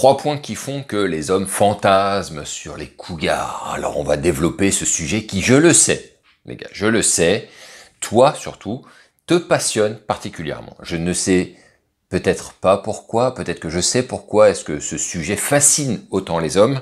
Trois points qui font que les hommes fantasment sur les cougars. Alors on va développer ce sujet qui, je le sais, les gars, je le sais, toi surtout, te passionne particulièrement. Je ne sais peut-être pas pourquoi, peut-être que je sais pourquoi est-ce que ce sujet fascine autant les hommes.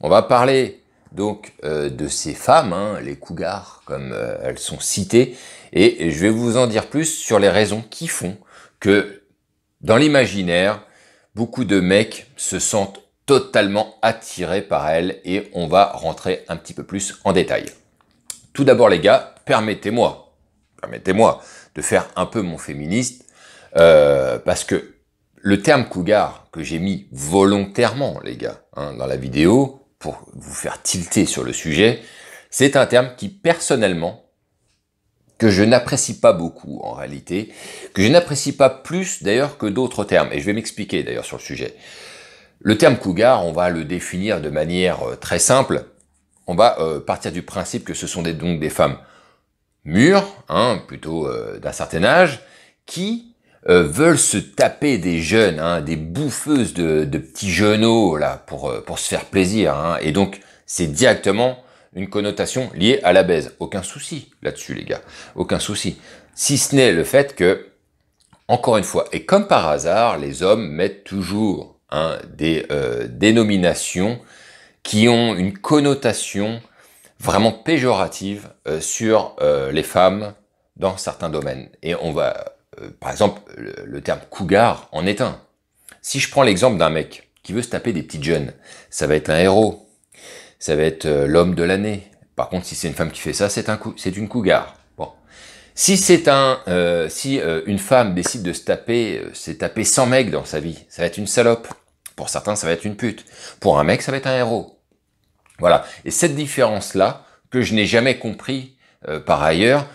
On va parler donc euh, de ces femmes, hein, les cougars comme euh, elles sont citées, et je vais vous en dire plus sur les raisons qui font que dans l'imaginaire, beaucoup de mecs se sentent totalement attirés par elle et on va rentrer un petit peu plus en détail. Tout d'abord les gars, permettez-moi, permettez-moi de faire un peu mon féministe euh, parce que le terme cougar que j'ai mis volontairement les gars hein, dans la vidéo pour vous faire tilter sur le sujet, c'est un terme qui personnellement que je n'apprécie pas beaucoup en réalité, que je n'apprécie pas plus d'ailleurs que d'autres termes, et je vais m'expliquer d'ailleurs sur le sujet. Le terme cougar, on va le définir de manière euh, très simple. On va euh, partir du principe que ce sont des, donc des femmes mûres, hein, plutôt euh, d'un certain âge, qui veulent se taper des jeunes, hein, des bouffeuses de, de petits genoux là pour pour se faire plaisir. Hein. et donc c'est directement une connotation liée à la baise. Aucun souci là-dessus, les gars. Aucun souci. Si ce n'est le fait que, encore une fois, et comme par hasard, les hommes mettent toujours hein, des euh, dénominations qui ont une connotation vraiment péjorative euh, sur euh, les femmes dans certains domaines. Et on va, par exemple, le, le terme cougar en est un. Si je prends l'exemple d'un mec qui veut se taper des petites jeunes, ça va être un héros, ça va être euh, l'homme de l'année. Par contre, si c'est une femme qui fait ça, c'est un c'est une cougar. Bon. Si c'est un, euh, si euh, une femme décide de se taper, s'est taper 100 mecs dans sa vie, ça va être une salope. Pour certains, ça va être une pute. Pour un mec, ça va être un héros. Voilà. Et cette différence-là, que je n'ai jamais compris par ailleurs,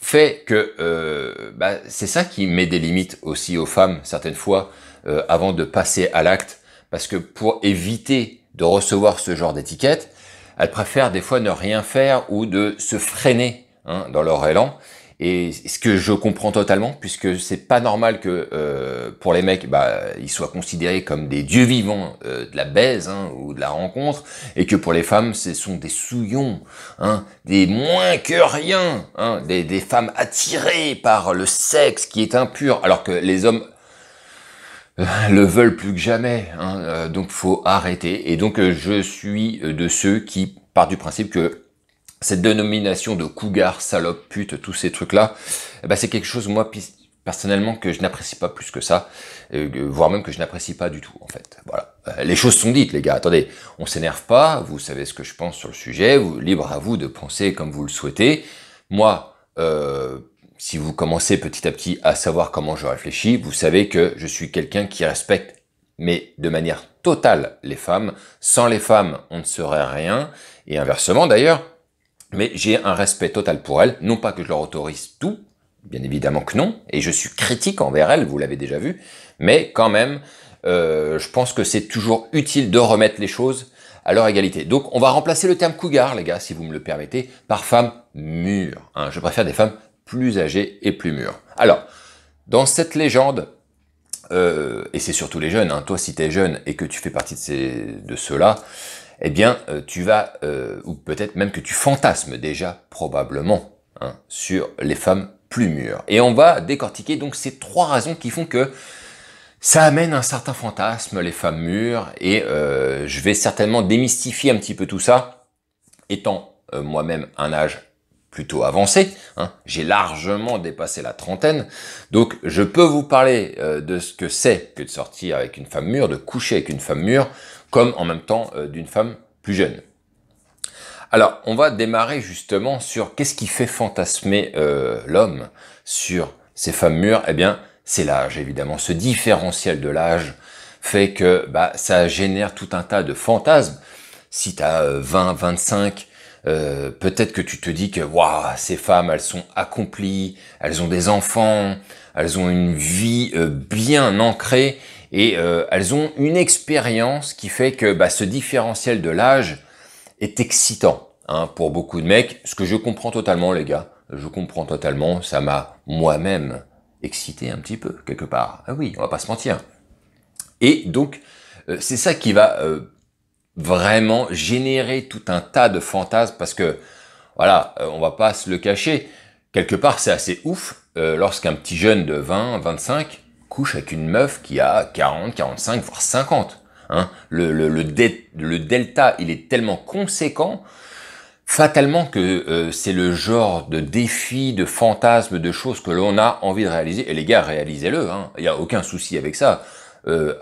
fait que bah, c'est ça qui met des limites aussi aux femmes certaines fois avant de passer à l'acte, parce que pour éviter de recevoir ce genre d'étiquette, elles préfèrent des fois ne rien faire ou de se freiner hein, dans leur élan. Et ce que je comprends totalement, puisque c'est pas normal que euh, pour les mecs, bah, ils soient considérés comme des dieux vivants euh, de la baise hein, ou de la rencontre, et que pour les femmes, ce sont des souillons, hein, des moins que rien, hein, des, des femmes attirées par le sexe qui est impur, alors que les hommes le veulent plus que jamais. Hein, euh, donc faut arrêter. Et donc euh, je suis euh, de ceux qui partent du principe que cette dénomination de cougar, salope, pute, tous ces trucs-là, eh ben, c'est quelque chose, moi, personnellement, que je n'apprécie pas plus que ça, voire même que je n'apprécie pas du tout, en fait. Voilà. Les choses sont dites, les gars. Attendez, on s'énerve pas, vous savez ce que je pense sur le sujet, libre à vous de penser comme vous le souhaitez. Moi, euh, si vous commencez petit à petit à savoir comment je réfléchis, vous savez que je suis quelqu'un qui respecte, mais de manière totale, les femmes. Sans les femmes, on ne serait rien, et inversement d'ailleurs. Mais j'ai un respect total pour elles, non pas que je leur autorise tout, bien évidemment que non, et je suis critique envers elles, vous l'avez déjà vu, mais quand même, euh, je pense que c'est toujours utile de remettre les choses à leur égalité. Donc on va remplacer le terme cougar, les gars, si vous me le permettez, par femme mûre. Hein. Je préfère des femmes plus âgés et plus mûr. Alors, dans cette légende, euh, et c'est surtout les jeunes, hein, toi si t'es jeune et que tu fais partie de, ces, de ceux-là, eh bien euh, tu vas, euh, ou peut-être même que tu fantasmes déjà probablement, hein, sur les femmes plus mûres. Et on va décortiquer donc ces trois raisons qui font que ça amène un certain fantasme, les femmes mûres, et je vais certainement démystifier un petit peu tout ça, étant moi-même un âge plutôt avancé. Hein. J'ai largement dépassé la trentaine. Donc, je peux vous parler euh, de ce que c'est que de sortir avec une femme mûre, de coucher avec une femme mûre, comme en même temps euh, d'une femme plus jeune. Alors, on va démarrer justement sur qu'est-ce qui fait fantasmer euh, l'homme sur ces femmes mûres. Eh bien, c'est l'âge, évidemment. Ce différentiel de l'âge fait que bah, ça génère tout un tas de fantasmes. Si tu as 20, 25, euh, peut-être que tu te dis que waouh, ces femmes, elles sont accomplies, elles ont des enfants, elles ont une vie euh, bien ancrée et euh, elles ont une expérience qui fait que bah, ce différentiel de l'âge est excitant hein, pour beaucoup de mecs. Ce que je comprends totalement, les gars, je comprends totalement. Ça m'a moi-même excité un petit peu quelque part. Ah oui, on va pas se mentir. Et donc c'est ça qui va vraiment générer tout un tas de fantasmes parce que, voilà, euh, on va pas se le cacher. Quelque part, c'est assez ouf euh, lorsqu'un petit jeune de 20, 25 couche avec une meuf qui a 40, 45, voire 50. Hein. Le, le, le, delta, il est tellement conséquent, fatalement que euh, c'est le genre de défi, de fantasme, de choses que l'on a envie de réaliser. Et les gars, réalisez-le, hein. il hein. a aucun souci avec ça.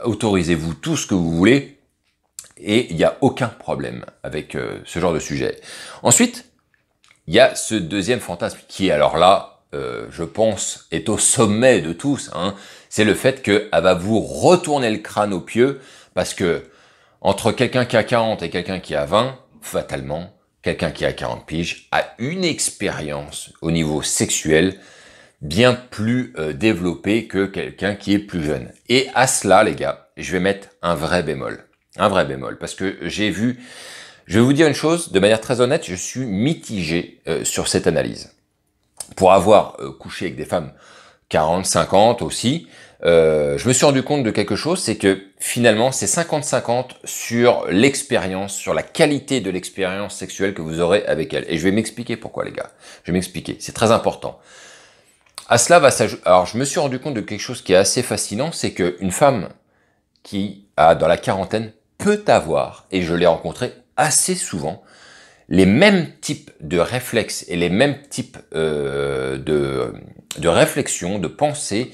Autorisez-vous tout ce que vous voulez, et il n'y a aucun problème avec euh, ce genre de sujet. Ensuite, il y a ce deuxième fantasme qui, alors là, euh, je pense, est au sommet de tous. Hein, c'est le fait qu'elle va vous retourner le crâne au pieu parce que entre quelqu'un qui a 40 et quelqu'un qui a 20, fatalement, quelqu'un qui a 40 piges a une expérience au niveau sexuel bien plus euh, développée que quelqu'un qui est plus jeune. Et à cela, les gars, je vais mettre un vrai bémol. Un vrai bémol, parce que j'ai vu... Je vais vous dire une chose, de manière très honnête, je suis mitigé euh, sur cette analyse. Pour avoir euh, couché avec des femmes 40, 50 aussi, euh, je me suis rendu compte de quelque chose, c'est que finalement c'est 50-50 sur l'expérience, sur la qualité de l'expérience sexuelle que vous aurez avec elle. Et je vais m'expliquer pourquoi les gars. Je vais m'expliquer, c'est très important. À cela va s'ajouter... Alors je me suis rendu compte de quelque chose qui est assez fascinant, c'est qu'une femme qui a dans la quarantaine peut avoir, et je l'ai rencontré assez souvent, les mêmes types de réflexes et les mêmes types euh, de, de réflexions, de pensées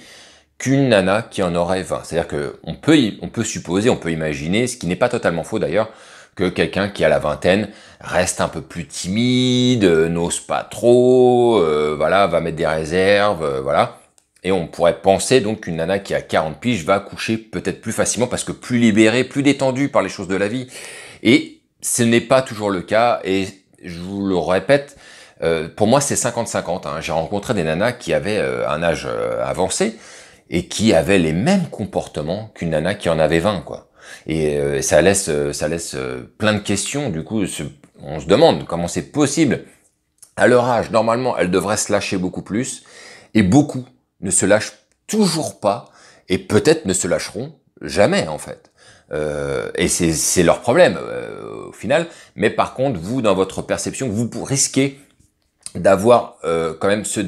qu'une nana qui en aurait 20. C'est-à-dire qu'on peut, on peut supposer, on peut imaginer, ce qui n'est pas totalement faux d'ailleurs, que quelqu'un qui a la vingtaine reste un peu plus timide, euh, n'ose pas trop, euh, voilà, va mettre des réserves, voilà. Et on pourrait penser donc qu'une nana qui a 40 piges va coucher peut-être plus facilement parce que plus libérée, plus détendue par les choses de la vie. Et ce n'est pas toujours le cas. Et je vous le répète, euh, pour moi c'est 50-50. Hein. J'ai rencontré des nanas qui avaient euh, un âge euh, avancé et qui avaient les mêmes comportements qu'une nana qui en avait 20. quoi. Et ça laisse, ça laisse plein de questions. Du coup, on se demande comment c'est possible. À leur âge, normalement, elles devraient se lâcher beaucoup plus et beaucoup ne se lâchent toujours pas et peut-être ne se lâcheront jamais en fait. Euh, et c'est leur problème euh, au final. Mais par contre, vous, dans votre perception, vous risquez d'avoir euh, quand même ce,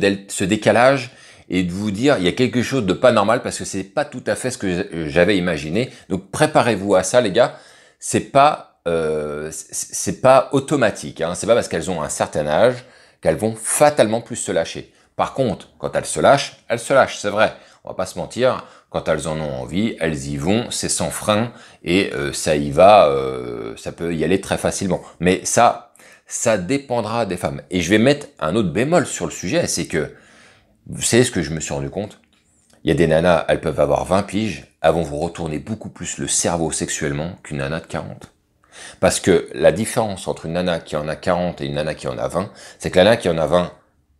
décalage et de vous dire il y a quelque chose de pas normal parce que c'est pas tout à fait ce que j'avais imaginé. Donc préparez-vous à ça, les gars. C'est pas c'est pas automatique. Hein. C'est pas parce qu'elles ont un certain âge qu'elles vont fatalement plus se lâcher. Par contre, quand elles se lâchent, elles se lâchent, c'est vrai. On va pas se mentir, quand elles en ont envie, elles y vont, c'est sans frein et euh, ça y va, euh, ça peut y aller très facilement. Mais ça, ça dépendra des femmes. Et je vais mettre un autre bémol sur le sujet, c'est que, vous savez ce que je me suis rendu compte Il y a des nanas, elles peuvent avoir 20 piges, avant vous retourner beaucoup plus le cerveau sexuellement qu'une nana de 40. Parce que la différence entre une nana qui en a 40 et une nana qui en a 20, c'est que la nana qui en a 20,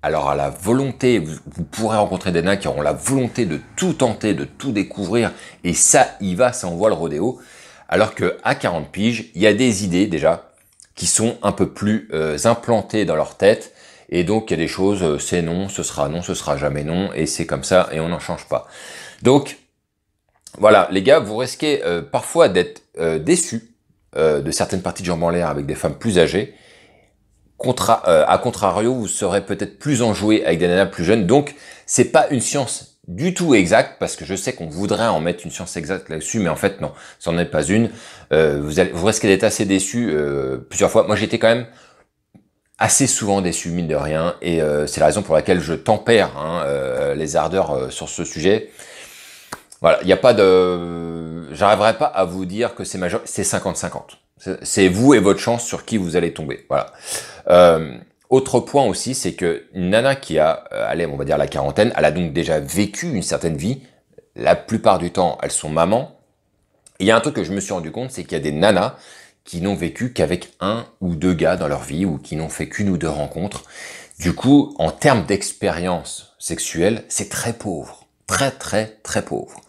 alors à la volonté, vous, pourrez rencontrer des nains qui auront la volonté de tout tenter, de tout découvrir, et ça y va, ça envoie le rodéo. Alors que à 40 piges, il y a des idées déjà qui sont un peu plus euh, implantées dans leur tête, et donc il y a des choses, euh, c'est non, ce sera non, ce sera jamais non, et c'est comme ça, et on n'en change pas. Donc voilà, les gars, vous risquez euh, parfois d'être déçus de certaines parties de jambes en l'air avec des femmes plus âgées, Contra, euh, à contrario, vous serez peut-être plus enjoué avec des nanas plus jeunes. Donc, c'est pas une science du tout exacte, parce que je sais qu'on voudrait en mettre une science exacte là-dessus, mais en fait, non, ce n'en est pas une. Euh, vous, allez, vous risquez d'être assez déçu euh, plusieurs fois. Moi, j'étais quand même assez souvent déçu, mine de rien, et c'est la raison pour laquelle je tempère hein, les ardeurs sur ce sujet. Voilà, il n'y a pas de... J'arriverai pas à vous dire que c'est majeur, c'est 50-50. C'est vous et votre chance sur qui vous allez tomber. Voilà. Euh, autre point aussi, c'est que nana qui a, euh, allez, on va dire la quarantaine, elle a donc déjà vécu une certaine vie. La plupart du temps, elles sont mamans. Il y a un truc que je me suis rendu compte, c'est qu'il y a des nanas qui n'ont vécu qu'avec un ou deux gars dans leur vie ou qui n'ont fait qu'une ou deux rencontres. Du coup, en termes d'expérience sexuelle, c'est très pauvre. Très, très, très pauvre.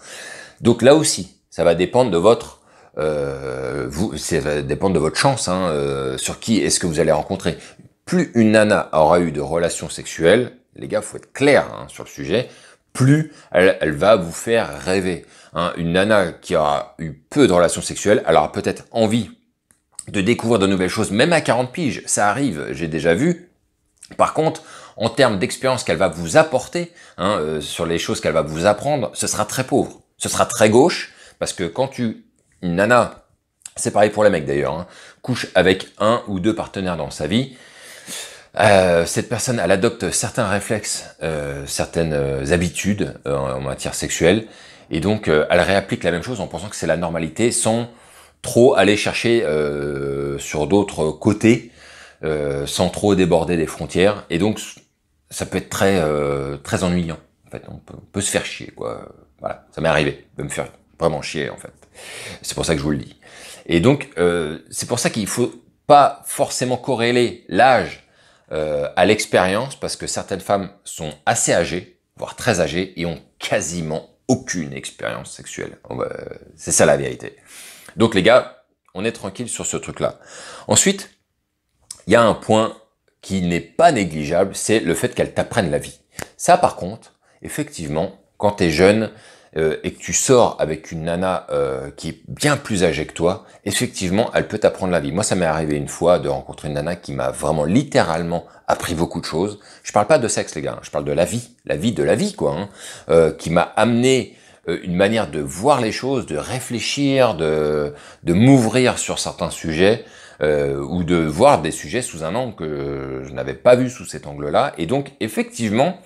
Donc là aussi, ça va dépendre de votre euh, vous, ça va dépendre de votre chance, hein, euh, sur qui est-ce que vous allez rencontrer. Plus une nana aura eu de relations sexuelles, les gars, faut être clair hein, sur le sujet, plus elle, elle, va vous faire rêver. Hein. Une nana qui aura eu peu de relations sexuelles, elle aura peut-être envie de découvrir de nouvelles choses, même à 40 piges, ça arrive, j'ai déjà vu. Par contre, en termes d'expérience qu'elle va vous apporter, hein, euh, sur les choses qu'elle va vous apprendre, ce sera très pauvre, ce sera très gauche, parce que quand tu une nana, c'est pareil pour les mecs d'ailleurs, hein. couche avec un ou deux partenaires dans sa vie, euh, cette personne, elle adopte certains réflexes, euh, certaines euh, habitudes en matière sexuelle, et donc elle réapplique la même chose en pensant que c'est la normalité, sans trop aller chercher sur d'autres côtés, sans trop déborder des frontières, et donc ça peut être très très ennuyant. En fait, on peut, se faire chier, quoi. Voilà, ça m'est arrivé de me faire vraiment chier, en fait. C'est pour ça que je vous le dis. Et donc, euh, c'est pour ça qu'il ne faut pas forcément corréler l'âge euh, à l'expérience, parce que certaines femmes sont assez âgées, voire très âgées, et ont quasiment aucune expérience sexuelle. Bah, c'est ça la vérité. Donc les gars, on est tranquille sur ce truc-là. Ensuite, il y a un point qui n'est pas négligeable, c'est le fait qu'elles t'apprennent la vie. Ça, par contre, effectivement, quand tu es jeune, euh, et que tu sors avec une nana euh, qui est bien plus âgée que toi, effectivement, elle peut t'apprendre la vie. Moi, ça m'est arrivé une fois de rencontrer une nana qui m'a vraiment littéralement appris beaucoup de choses. Je parle pas de sexe, les gars. Hein. Je parle de la vie, la vie de la vie, quoi. Hein. Euh, qui m'a amené une manière de voir les choses, de réfléchir, de, de m'ouvrir sur certains sujets. ou de voir des sujets sous un angle que je n'avais pas vu sous cet angle-là. Et donc, effectivement,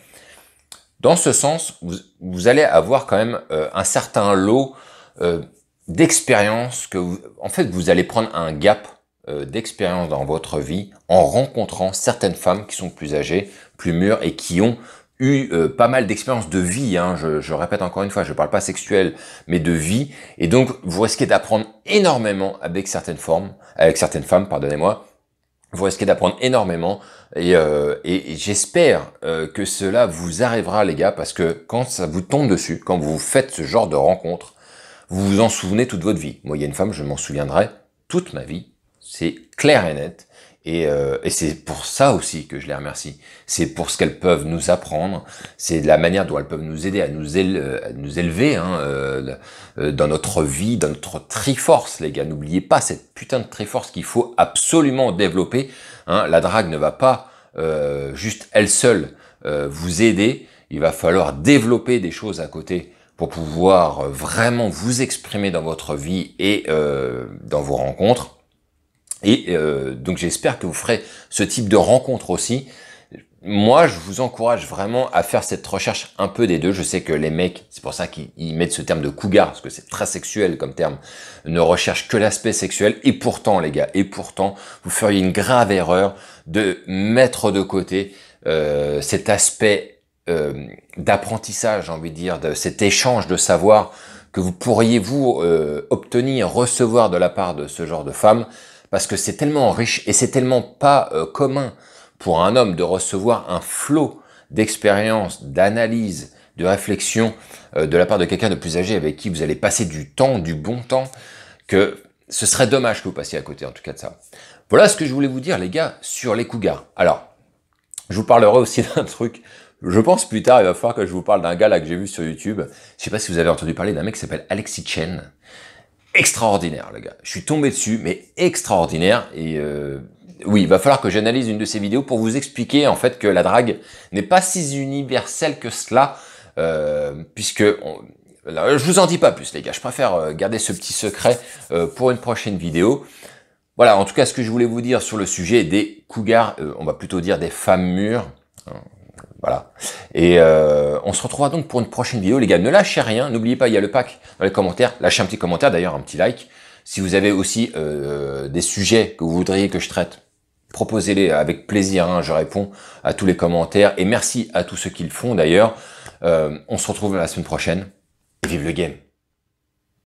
dans ce sens, vous, allez avoir quand même euh, un certain lot euh, d'expérience que vous, en fait, vous allez prendre un gap euh, d'expérience dans votre vie en rencontrant certaines femmes qui sont plus âgées, plus mûres et qui ont eu pas mal d'expériences de vie, hein. je, je, répète encore une fois, je ne parle pas sexuel, mais de vie, et donc vous risquez d'apprendre énormément avec certaines formes, avec certaines femmes, pardonnez-moi, vous risquez d'apprendre énormément et, euh, j'espère euh, que cela vous arrivera les gars parce que quand ça vous tombe dessus, quand vous faites ce genre de rencontre, vous vous en souvenez toute votre vie. Moi, il y a une femme, je m'en souviendrai toute ma vie, c'est clair et net. Et, euh, et c'est pour ça aussi que je les remercie. C'est pour ce qu'elles peuvent nous apprendre, c'est la manière dont elles peuvent nous aider à nous, euh, élever hein, euh, dans notre vie, dans notre triforce, les gars. N'oubliez pas cette putain de triforce qu'il faut absolument développer. Hein. La drague ne va pas juste elle seule vous aider. Il va falloir développer des choses à côté pour pouvoir vraiment vous exprimer dans votre vie et dans vos rencontres et euh, donc j'espère que vous ferez ce type de rencontre aussi. Moi, je vous encourage vraiment à faire cette recherche un peu des deux. Je sais que les mecs, c'est pour ça qu'ils mettent ce terme de cougar, parce que c'est très sexuel comme terme, ne recherchent que l'aspect sexuel. Et pourtant, les gars, et pourtant, vous feriez une grave erreur de mettre de côté euh, cet aspect euh, d'apprentissage, j'ai envie de dire, de cet échange de savoir que vous pourriez vous obtenir, recevoir de la part de ce genre de femme parce que c'est tellement riche et c'est tellement pas euh, commun pour un homme de recevoir un flot d'expérience, d'analyse, de réflexion euh, de la part de quelqu'un de plus âgé avec qui vous allez passer du temps, du bon temps, que ce serait dommage que vous passiez à côté en tout cas de ça. Voilà ce que je voulais vous dire les gars sur les cougars. Alors, je vous parlerai aussi d'un truc. Je pense plus tard, il va falloir que je vous parle d'un gars là que j'ai vu sur YouTube. Je sais pas si vous avez entendu parler d'un mec qui s'appelle Alexis Chen extraordinaire, le gars. Je suis tombé dessus, mais extraordinaire. Et euh, oui, il va falloir que j'analyse une de ces vidéos pour vous expliquer en fait que la drague n'est pas si universelle que cela, euh, puisque je vous en dis pas plus, les gars. Je préfère euh, garder ce petit secret pour une prochaine vidéo. Voilà, en tout cas, ce que je voulais vous dire sur le sujet des cougars, on va plutôt dire des femmes mûres. Hein, voilà. Et euh, on se retrouvera donc pour une prochaine vidéo. Les gars, ne lâchez rien. N'oubliez pas, il y a le pack dans les commentaires. Lâchez un petit commentaire, d'ailleurs un petit like. Si vous avez aussi euh, des sujets que vous voudriez que je traite, proposez-les avec plaisir. Hein, je réponds à tous les commentaires. Et merci à tous ceux qui le font, d'ailleurs. Euh, on se retrouve la semaine prochaine. Vive le game